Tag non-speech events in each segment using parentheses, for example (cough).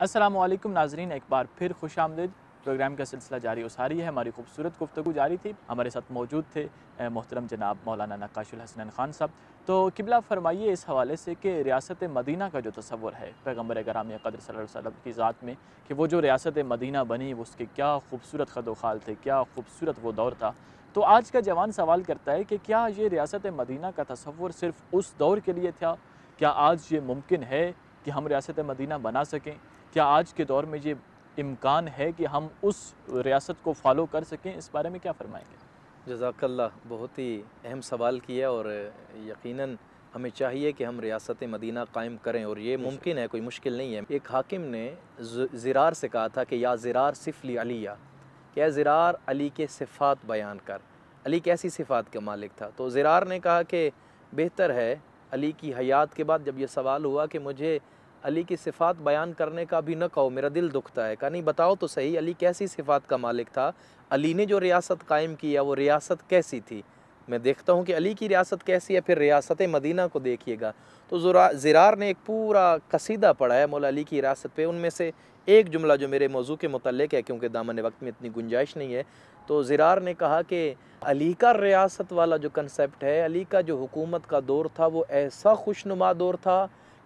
असलम नाजरीन एक बार फिर खुश आमदद प्रोग्राम का सिलसिला जारी उस है हमारी खूबसूरत गुफ्तु जारी थी हमारे साथ मौजूद थे मोहतरम जनाब मौलाना नक्काशुल हसनैन ख़ान साहब तो किबला फरमाइए इस हवाले से कि रियासत मदीना का जो तस्वर है पैगम्बर कराम कदर वसल्लम की ज़ात में कि वो जो रियासत मदीना बनी उसके क्या खूबसूरत ख़द खाल थे क्या खूबसूरत वो दौर था तो आज का जवान सवाल करता है कि क्या ये रियासत मदीना का तस्वर सिर्फ उस दौर के लिए था क्या आज ये मुमकिन है कि हम रियासत मदीना बना सकें क्या आज के दौर में ये इम्कान है कि हम उस रियासत को फॉलो कर सकें इस बारे में क्या फरमाएंगे जजाकल्ला बहुत ही अहम सवाल किया और यकीनन हमें चाहिए कि हम रियासत मदीना कायम करें और ये मुमकिन है कोई मुश्किल नहीं है एक हाकिम ने ज़रार से कहा था कि या ज़रार सिफली अलिया क्या ज़रार अली के सिफ़ात बयान कर अली कैसी सिफ़ात का मालिक था तो ज़रार ने कहा कि बेहतर है अली की हयात के बाद जब यह सवाल हुआ कि मुझे अली की सिफ़ात बयान करने का भी न कहो मेरा दिल दुखता है कहा नहीं बताओ तो सही अली कैसी सिफ़ात का मालिक था अली ने जो रियासत कायम किया वो रियासत कैसी थी मैं देखता हूँ कि अली की रियासत कैसी है फिर रियासत मदीना को देखिएगा तो ज़रार ने एक पूरा कसीदा पढ़ा है मौला अली की रियासत पे उनमें से एक जुमला जो मेरे मौजू के मतलब है क्योंकि दामन वक्त में इतनी गुंजाइश नहीं है तो ज़रार ने कहा कि अली का रियासत वाला जो कंसेप्ट है अली का जो हुकूमत का दौर था वो ऐसा खुशनुमा दौर था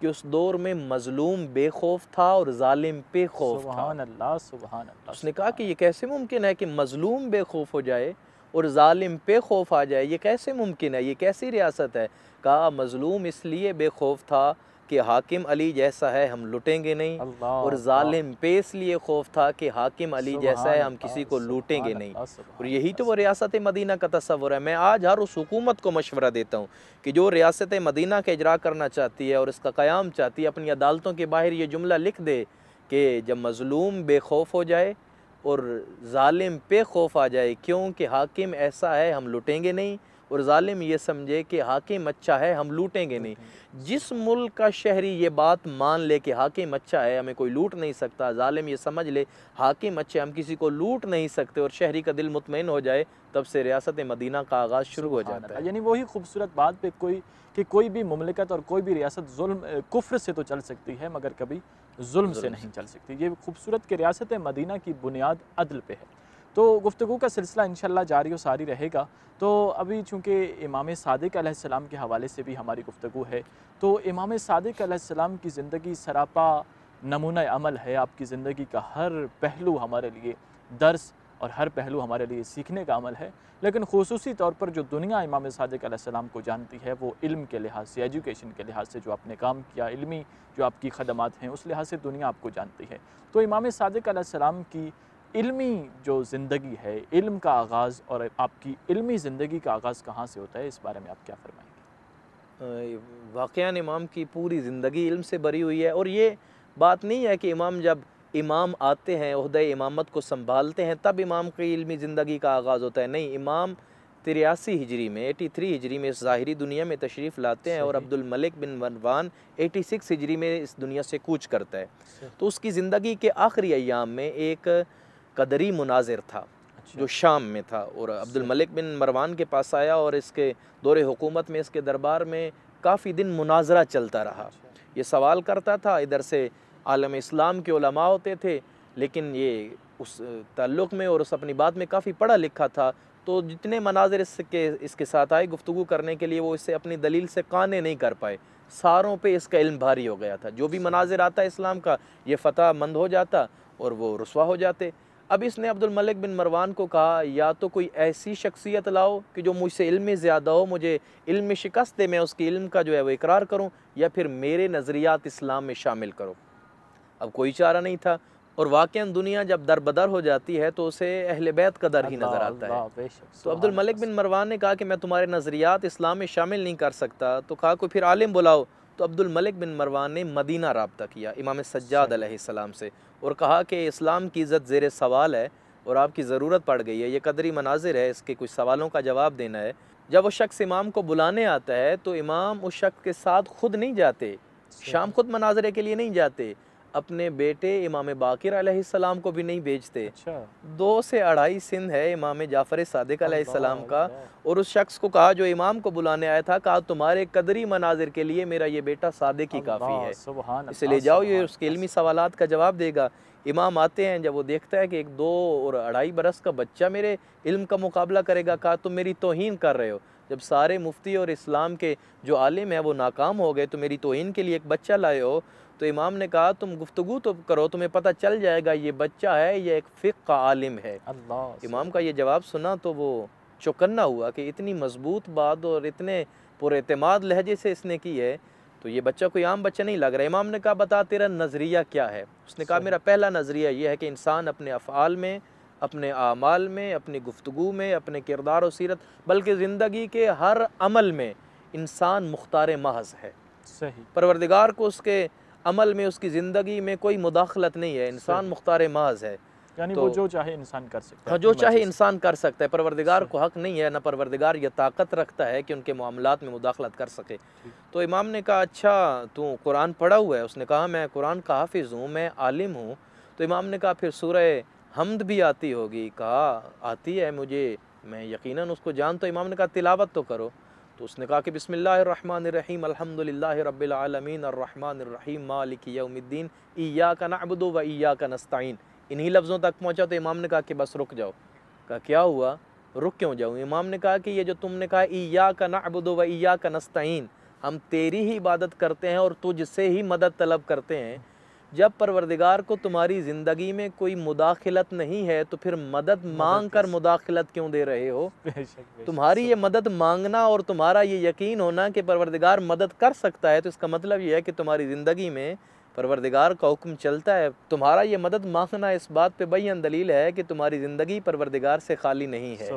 कि उस दौर में मजलूम बेखौफ था और जालिम पे खौफ था अल्लाह अल्लाह उसने कहा कि ये कैसे मुमकिन है कि मजलूम बेखौफ हो जाए और ालिम पे खौफ आ जाए ये कैसे मुमकिन है ये कैसी रियासत है कहा मजलूम इसलिए बेखौफ था कि हाकिम अली जैसा है हम लुटेंगे नहीं और जालिम पे इसलिए खौफ था कि हाकिम अली जैसा है हम किसी को लूटेंगे नहीं और यही तो वो रियासत मदीना का तस्वर है मैं आज हर उस हुकूमत को मशवरा देता हूँ कि जो रियासत मदीना का इजरा करना चाहती है और इसका क़्याम चाहती है अपनी अदालतों के बाहर ये जुमला लिख दे कि जब मज़लूम बेखौफ हो जाए और ालिम पे खौफ आ जाए क्योंकि हाकिम ऐसा है हम लुटेंगे नहीं और ालिम ये समझे कि हाकिम अच्छा है हम लूटेंगे नहीं जिस मुल्क का शहरी ये बात मान ले कि हाकिम अच्छा है हमें कोई लूट नहीं सकता ालिम ये समझ ले हाकिम अच्छे हम किसी को लूट नहीं सकते और शहरी का दिल मुतमिन हो जाए तब से रियासत मदीना का आगाज़ शुरू हो जाता है यानी वही खूबसूरत बात पे कोई कि कोई भी ममलिकत और कोई भी रियासत जुल्म कुफ्र से तो चल सकती है मगर कभी जुल्म से नहीं चल सकती ये खूबसूरत के रियासत मदीना की बुनियाद अदल पे है तो गुफ्तु का सिलसिला इन जारी और सारी रहेगा तो अभी चूँकि इमाम सदक आसमाम के हवाले से भी हमारी गुफ्तु है तो इमाम सदक आसमाम की ज़िंदगी सरापा नमूना अमल है आपकी ज़िंदगी का हर पहलू हमारे लिए दर्स और हर पहलू हमारे लिए सीखने का अमल है लेकिन खसूस तौर पर जो दुनिया इमाम आसमाम को जानती है वो इल्म के लिहाज से एजुकेशन के लिहाज से जो आपने काम किया इल्मी जो आपकी खदमात हैं उस लिहाज से दुनिया आपको जानती है तो इमाम सदक़म की इल्मी जो ज़िंदगी है इल्म का आगाज़ और आपकी इल्मी ज़िंदगी का आगाज़ कहाँ से होता है इस बारे में आप क्या फरमाएंगे वाक़ इमाम की पूरी ज़िंदगी इल्म से भरी हुई है और ये बात नहीं है कि इमाम जब इमाम आते हैं उहद इमामत को संभालते हैं तब इमाम की इल्मी ज़िंदगी का आगाज़ होता है नहीं इमाम तिरासी हिजरी में एटी थ्री हिजरी में इस ज़ाहरी दुनिया में तशरीफ़ लाते हैं और अब्दुल मलिक बिन वनवान एटी सिक्स हिजरी में इस दुनिया से कूच करता है तो उसकी ज़िंदगी के आखिरी अयाम में एक कदरी मुनाजिर था अच्छा। जो शाम में था और अच्छा। अब्दुल मलिक बिन मरवान के पास आया और इसके दौरे हुकूमत में इसके दरबार में काफ़ी दिन मुनाजरा चलता रहा अच्छा। ये सवाल करता था इधर से आलम इस्लाम के उलमा होते थे लेकिन ये उस तल्लुक़ में और उस अपनी बात में काफ़ी पढ़ा लिखा था तो जितने मनाजिर इसके इसके साथ आए गुफ्तु करने के लिए वो इससे अपनी दलील से काने नहीं कर पाए सारों पे इसका इल्म भारी हो गया था जो भी मनाजिर आता इस्लाम का ये फतह मंद हो जाता और वो रसवा हो जाते अब इसने अब्दुल मलिक बिन मरवान को कहा या तो कोई ऐसी शख्सियत लाओ कि जो मुझसे इल्म में ज़्यादा हो मुझे इल्म में शिकस्त दे मैं उसके इल्म का जो है वो इकरार करूँ या फिर मेरे नज़रियात इस्लाम में शामिल करो अब कोई चारा नहीं था और वाक़ दुनिया जब दर बदर हो जाती है तो उसे अहल बैत का दर ही नज़र आता है तो अब्दुल मलिक बिन मरवान ने कहा कि मैं तुम्हारे नज़रियात इस्लाम में शामिल नहीं कर सकता तो कहा कोई फिर आलिम बुलाओ तो अब्दुल मलिक बिन मरवान ने मदीना रबता किया इमाम सज्जाद अच्छा। सलाम से और कहा कि इस्लाम की इज़्ज़त ज़ेर सवाल है और आपकी ज़रूरत पड़ गई है ये कदरी मनाजिर है इसके कुछ सवालों का जवाब देना है जब वो शख्स इमाम को बुलाने आता है तो इमाम उस शख्स के साथ खुद नहीं जाते अच्छा। शाम खुद मनाजरे के लिए नहीं जाते अपने बेटे इमाम बाकिर सलाम को भी नहीं भेजते अच्छा। दो से अढ़ाई सिंध है इमाम जाफ़र सदक सलाम का और उस शख्स को कहा जो इमाम को बुलाने आया था कहा तुम्हारे कदरी मनाजिर के लिए मेरा ये बेटा सादे की काफ़ी है ले जाओ ये उसके इलमी सवाल का जवाब देगा इमाम आते हैं जब वो देखता है कि एक दो और अढ़ाई बरस का बच्चा मेरे इल्म का मुकाबला करेगा कहा तुम मेरी तोहन कर रहे हो जब सारे मुफ्ती और इस्लाम के जो आलिम है वो नाकाम हो गए तो मेरी तोहन के लिए एक बच्चा लाए हो तो इमाम ने कहा तुम गुफ्तु तो करो तुम्हें पता चल जाएगा ये बच्चा है यह एक फ़िक का आलिम है अल्लाह इमाम का ये जवाब सुना तो वो चौकन्ना हुआ कि इतनी मजबूत बात और इतने पुरमाद लहजे से इसने की है तो ये बच्चा कोई आम बच्चा नहीं लग रहा इमाम ने कहा बता तेरा नज़रिया क्या है उसने कहा मेरा पहला नज़रिया ये है कि इंसान अपने अफ़ाल में अपने आमाल में अपनी गुफ्तु में अपने किरदार और सीरत बल्कि ज़िंदगी के हर अमल में इंसान मुख्तार महज है सही परवरदिगार को उसके अमल में उसकी ज़िंदगी में कोई मुदाखलत नहीं है इंसान मुख्तार माज है यानी तो, वो जो चाहे इंसान कर सकता है हाँ, जो चाहे इंसान कर सकता है परवरदिगार को हक नहीं है ना परवरदिगार ये ताकत रखता है कि उनके मामला में मुदाखलत कर सके तो इमाम ने कहा अच्छा तू कुरान पढ़ा हुआ है उसने कहा मैं कुरान का हाफिज़ हूँ मैं आलिम हूँ तो इमाम ने कहा फिर सूर्य हमद भी आती होगी कहा आती है मुझे मैं यकीनन उसको जान तो इमाम ने कहा तिलावत तो करो तो उसने कहा कि बसमिल्लाम अल्हम्दुलिल्लाह रब्बिलआलमीन अर्रहमान ईया का नबदो व ईया का नस्ताइन इन्हीं लफ्ज़ों तक पहुँचा तो इमाम ने कहा कि बस रुक जाओ कहा क्या हुआ रुक क्यों जाऊँ इमाम ने कहा कि ये जो तुमने कहा ईया का नबदो व ईया का नस्ताइन हम तेरी ही इबादत करते हैं और तुझसे ही मदद तलब करते हैं जब परवरदिगार को तुम्हारी ज़िंदगी में कोई मुदाखलत नहीं है तो फिर मदद मांग कर मुदाखलत क्यों दे रहे हो (laughs) तुम्हारी ये मदद मांगना और तुम्हारा ये यकीन होना कि परवरदिगार मदद कर सकता है तो इसका मतलब ये है कि तुम्हारी ज़िंदगी में परवरदिगार का हुक्म चलता है तुम्हारा ये मदद मांगना इस बात पे बैन दलील है कि तुम्हारी ज़िंदगी परवरदिगार से खाली नहीं है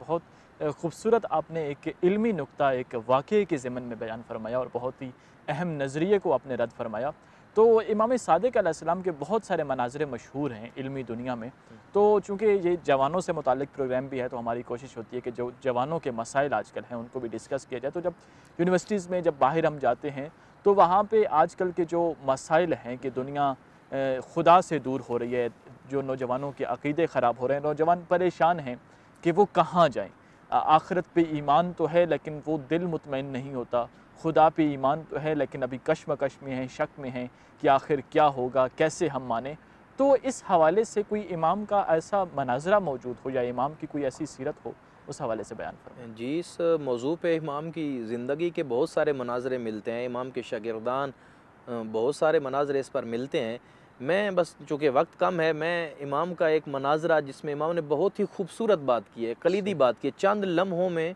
बहुत खूबसूरत आपने एक इलमी नुकता एक वाक़े के ज़मन में बयान फरमाया और बहुत ही अहम नज़रिए को आपने रद्द फरमाया तो इमाम सदक आसमाम के बहुत सारे मनाजर मशहूर हैं इलमी दुनिया में तो चूँकि ये जवानों से मुतल प्रोग्राम भी है तो हमारी कोशिश होती है कि जो जवानों के मसाइल आजकल हैं उनको भी डिस्कस किया जाए तो जब यूनिवर्सिटीज़ में जब बाहर हम जाते हैं तो वहाँ पर आजकल के जो मसाइल हैं कि दुनिया खुदा से दूर हो रही है जो नौजवानों के अकीदे ख़राब हो रहे हैं नौजवान परेशान हैं कि वो कहाँ जाएँ आखिरत पे ईमान तो है लेकिन वो दिल मुतमिन नहीं होता खुदा पे ईमान तो है लेकिन अभी कश्मकश में हैं शक में हैं कि आखिर क्या होगा कैसे हम माने तो इस हवाले से कोई इमाम का ऐसा मनाजरा मौजूद हो या इमाम की कोई ऐसी सीरत हो उस हवाले से बयान करें जी इस मौजू पे इमाम की ज़िंदगी के बहुत सारे मनाजरे मिलते हैं इमाम के शागिरदान बहुत सारे मनाजरे इस पर मिलते हैं मैं बस चूँकि वक्त कम है मैं इमाम का एक मनाजरा जिसमें इमाम ने बहुत ही खूबसूरत बात की है कलीदी बात की है चंद लम्हों में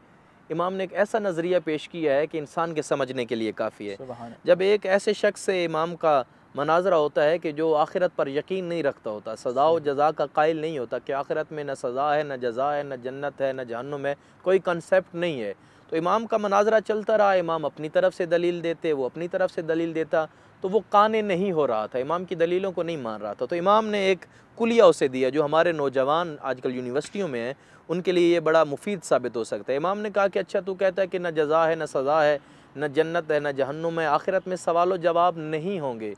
इमाम ने एक ऐसा नज़रिया पेश किया है कि इंसान के समझने के लिए काफ़ी है जब एक ऐसे शख्स से इमाम का मनाजरा होता है कि जो आखिरत पर यकीन नहीं रखता होता सज़ा व जजा का कायल नहीं होता कि आखिरत में न सज़ा है न जजा है न जन्नत है न जहनम है कोई कंसेप्ट नहीं है तो इमाम का मनाजरा चलता रहा इमाम अपनी तरफ से दलील देते वो अपनी तरफ से दलील देता तो वो काने नहीं हो रहा था इमाम की दलीलों को नहीं मान रहा था तो इमाम ने एक कुलिया उसे दिया जो हमारे नौजवान आजकल यूनिवर्सिटियों में हैं उनके लिए ये बड़ा मुफीद साबित हो सकता है इमाम ने कहा कि अच्छा तू कहता है कि ना जजा है ना सज़ा है ना जन्नत है ना जहन्नुम है आखिरत में सवाल जवाब नहीं होंगे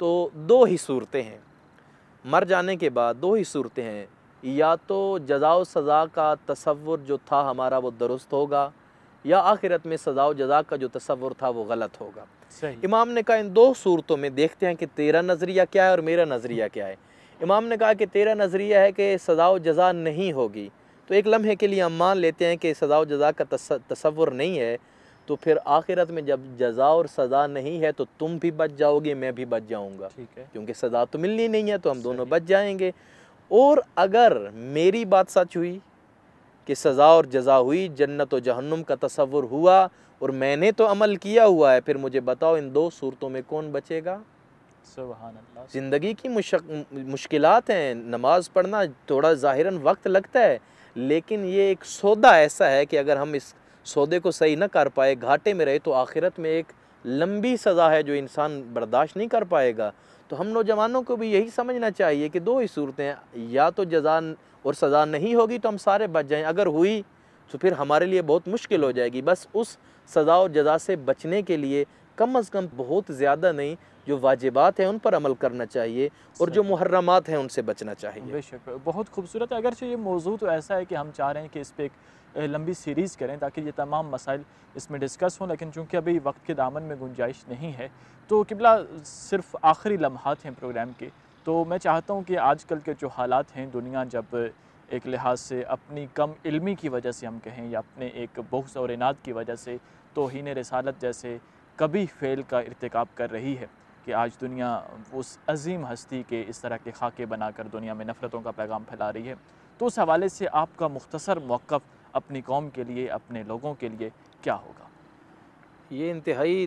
तो दो ही सूरतें हैं मर जाने के बाद दो ही सूरतें हैं या तो जजा सज़ा का तसवुर जो था हमारा वो दुरुस्त होगा या आखिरत में सजा जजा का जो तस्वुर था वो गलत होगा इमाम ने कहा इन दो सूरतों में देखते हैं कि तेरा नज़रिया क्या है और मेरा नज़रिया क्या है इमाम ने कहा कि तेरा नज़रिया है कि सजा जजा नहीं होगी तो एक लम्हे के लिए हम मान लेते हैं कि सज़ा जजा का तस्वुर नहीं है तो फिर आखिरत में जब जजा और सज़ा नहीं है तो तुम भी बच जाओगे मैं भी बच जाऊँगा ठीक है क्योंकि सज़ा तो मिलनी नहीं है तो हम दोनों बच जाएंगे और अगर मेरी बात सच हुई कि सज़ा और जजा हुई जन्नत और जहन्नुम का तस्वुर हुआ और मैंने तो अमल किया हुआ है फिर मुझे बताओ इन दो सूरतों में कौन बचेगा ज़िंदगी की मुश्किल हैं नमाज पढ़ना थोड़ा ज़ाहिर वक्त लगता है लेकिन ये एक सौदा ऐसा है कि अगर हम इस सौदे को सही ना कर पाए घाटे में रहे तो आखिरत में एक लंबी सज़ा है जो इंसान बर्दाश्त नहीं कर पाएगा तो हम नौजवानों को भी यही समझना चाहिए कि दो ही सूरतें या तो जजा और सज़ा नहीं होगी तो हम सारे बच जाएं अगर हुई तो फिर हमारे लिए बहुत मुश्किल हो जाएगी बस उस सज़ा और जजा से बचने के लिए कम अज़ कम बहुत ज़्यादा नहीं जो वाजिबात हैं उन पर अमल करना चाहिए और जो मुहर्रमात हैं उनसे बचना चाहिए बेशक बहुत खूबसूरत है अगरचे ये मौजू तो ऐसा है कि हम चाह रहे हैं कि इस पर एक लंबी सीरीज़ करें ताकि ये तमाम मसाइल इसमें डिस्कस हों लेकिन चूँकि अभी वक्त के दामन में गुंजाइश नहीं है तो किबला सिर्फ आखिरी लम्हात हैं प्रोग्राम के तो मैं चाहता हूँ कि कल के जो हालात हैं दुनिया जब एक लिहाज से अपनी कम इलमी की वजह से हम कहें या अपने एक बहुत और इनाद की वजह से तोहन रसालत जैसे कभी फेल का इरतकब कर रही है कि आज दुनिया उस अजीम हस्ती के इस तरह के खाके बनाकर दुनिया में नफ़रतों का पैगाम फैला रही है तो उस हवाले से आपका मुख्तर मौक़ अपनी कौम के लिए अपने लोगों के लिए क्या होगा ये इंतहाई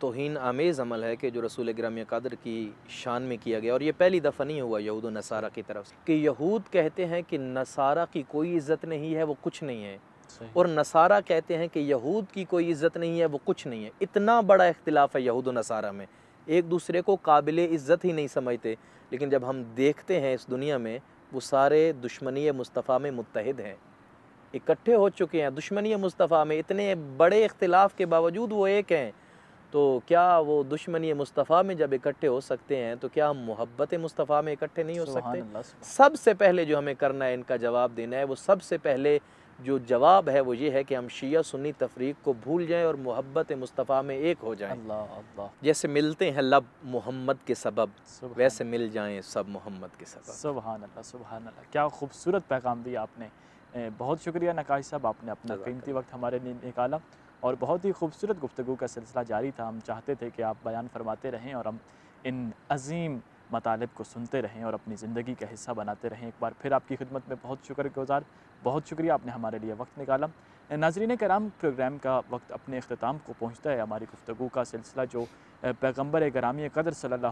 तोहन आमेज़ अमल है कि जो रसूल ग्राम कदर की शान में किया गया और ये पहली दफ़ा नहीं हुआ यहूद नसारा की तरफ से कि यहूद कहते हैं कि नसारा की कोई इज़्ज़त नहीं है वो कुछ नहीं है और नसारा कहते हैं कि यहूद की कोई इज़्ज़त नहीं है वो कुछ नहीं है इतना बड़ा इख्तलाफ है यहूद नसारा में एक दूसरे को काबिल इज़्ज़त ही नहीं समझते लेकिन जब हम देखते हैं इस दुनिया में वो सारे दुश्मनी मुस्तफ़ा में मुतहद हैं इकट्ठे हो चुके हैं दुश्मनी मुस्तफ़ा में इतने बड़े इख्तलाफ के बावजूद वो एक हैं तो क्या वो दुश्मनी मुस्तफ़ा में जब इकट्ठे हो सकते हैं तो क्या हम मोहब्बत मुस्तफ़ा में इकट्ठे नहीं हो सकते सबसे पहले जो हमें करना है इनका जवाब देना है वो सबसे पहले जो जवाब है वो ये है कि हम शिया सुन्नी तफरीक को भूल जाएं और मोहब्बत मुस्तफ़ा में एक हो जाएं अल्लाह अल्लाह जैसे मिलते हैं लब मोहम्मद के सबब वैसे मिल जाएं सब मोहम्मद के सबब सुबहान अल्लाह सुबहान अल्लाह क्या खूबसूरत पैगाम दिया आपने बहुत शुक्रिया नकाश साहब आपने अपना कीमती वक्त हमारे लिए निकाला और बहुत ही खूबसूरत गुफ्तु का सिलसिला जारी था हम चाहते थे कि आप बयान फरमाते रहें और हम इन अजीम मतालब को सुनते रहें और अपनी ज़िंदगी का हिस्सा बनाते रहें एक बार फिर आपकी खिदमत में बहुत शुक्रगुजार बहुत शुक्रिया आपने हमारे लिए वक्त निकाला नाजरीन कराम प्रोग्राम का वक्त अपने अख्ताम को पहुँचता है हमारी गुफ्तु का सिलसिला जो पैगम्बर ग्रामी कदर सल्ला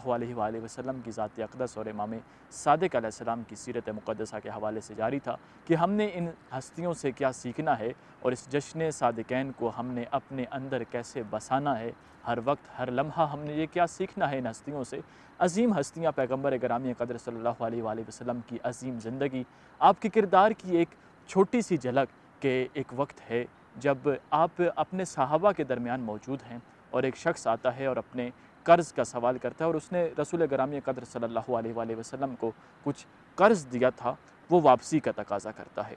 वसलम की ज़ात अकदस और इमाम सदक आसमाम की सीरत मुक़दसा के हवाले से जारी था कि हमने इन हस्तियों से क्या सीखना है और इस जश्न सदकैन को हमने अपने अंदर कैसे बसाना है हर वक्त हर लम्हा हमने ये क्या सीखना है इन हस्तियों से अजीम हस्तियाँ पैगम्बर ग्रामी कदर सल्ला वसलम की अजीम ज़िंदगी आपके किरदार की एक छोटी सी झलक कि एक वक्त है जब आप अपने सहाबा के दरमियान मौजूद हैं और एक शख्स आता है और अपने कर्ज़ का सवाल करता है और उसने रसूल ग्रामी कदर सल्लल्लाहु अलैहि वसल्लम को कुछ कर्ज़ दिया था वो वापसी का तकाजा करता है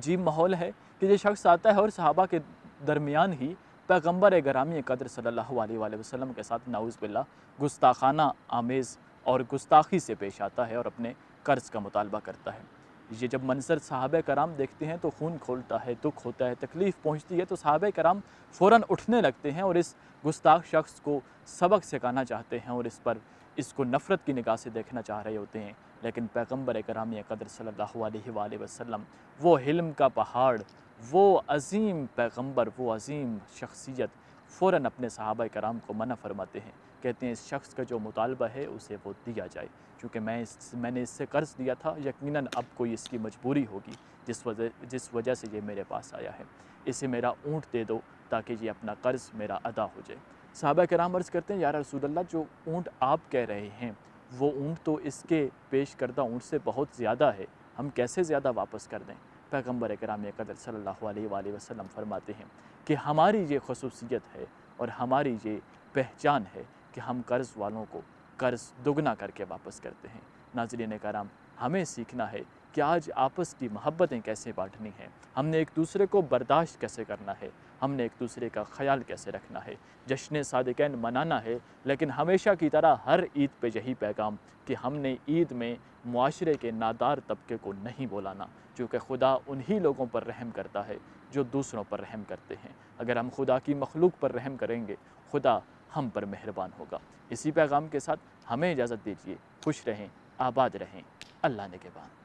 अजीब माहौल है कि ये शख्स आता है और सहाबा के दरमियान ही पैगम्बर ग्रामी कदर सल्लल्लाहु अलैहि वसल्लम के साथ नाउज़बिल्ला गुस्ताखाना आमेज़ और गुस्ताखी से पेश आता है और अपने कर्ज़ का मुतालबा करता है ये जब मंसर साहब कराम देखते हैं तो खून खोलता है दुख होता है तकलीफ़ पहुँचती है तो साहब कराम फ़ौर उठने लगते हैं और इस गुस्ताख शख्स को सबक सिखाना चाहते हैं और इस पर इसको नफ़रत की निगाह से देखना चाह रहे होते हैं लेकिन पैगम्बर कराम कदर सल्ला वसलम वो हिल्म का पहाड़ वो अजीम पैगम्बर वो अजीम शख्सियत फ़ौर अपने सहाबा कराम को मना फरमाते हैं कहते हैं इस शख्स का जो मुतालबा है उसे वो दिया जाए क्योंकि मैं इस मैंने इससे कर्ज़ दिया था यकीन अब कोई इसकी मजबूरी होगी जिस वजह जिस वजह से ये मेरे पास आया है इसे मेरा ऊँट दे दो ताकि ये अपना कर्ज़ मेरा अदा हो जाए साहबा कराम अर्ज़ करते हैं यार रसूल्ला जो ऊँट आप कह रहे हैं वो ऊँट तो इसके पेश करदा ऊँट से बहुत ज़्यादा है हम कैसे ज़्यादा वापस कर दें पैगम्बर कराम कदर सल्ला वसम फरमाते हैं कि हमारी ये खसूसियत है और हमारी ये पहचान है कि हम कर्ज़ वालों को कर्ज़ दोगुना करके वापस करते हैं नाजरीन कराम हमें सीखना है कि आज आपस की मोहब्बतें कैसे बांटनी हैं हमने एक दूसरे को बर्दाश्त कैसे करना है हमने एक दूसरे का ख्याल कैसे रखना है जश्न सादिकैन मनाना है लेकिन हमेशा की तरह हर ईद पे यही पैगाम कि हमने ईद में माशरे के नादार तबके को नहीं बोलाना क्योंकि खुदा उन्हीं लोगों पर रहम करता है जो दूसरों पर रहम करते हैं अगर हम खुदा की मखलूक पर रहम करेंगे खुदा हम पर मेहरबान होगा इसी पैगाम के साथ हमें इजाज़त दीजिए खुश रहें आबाद रहें अल्लाह ने के बाद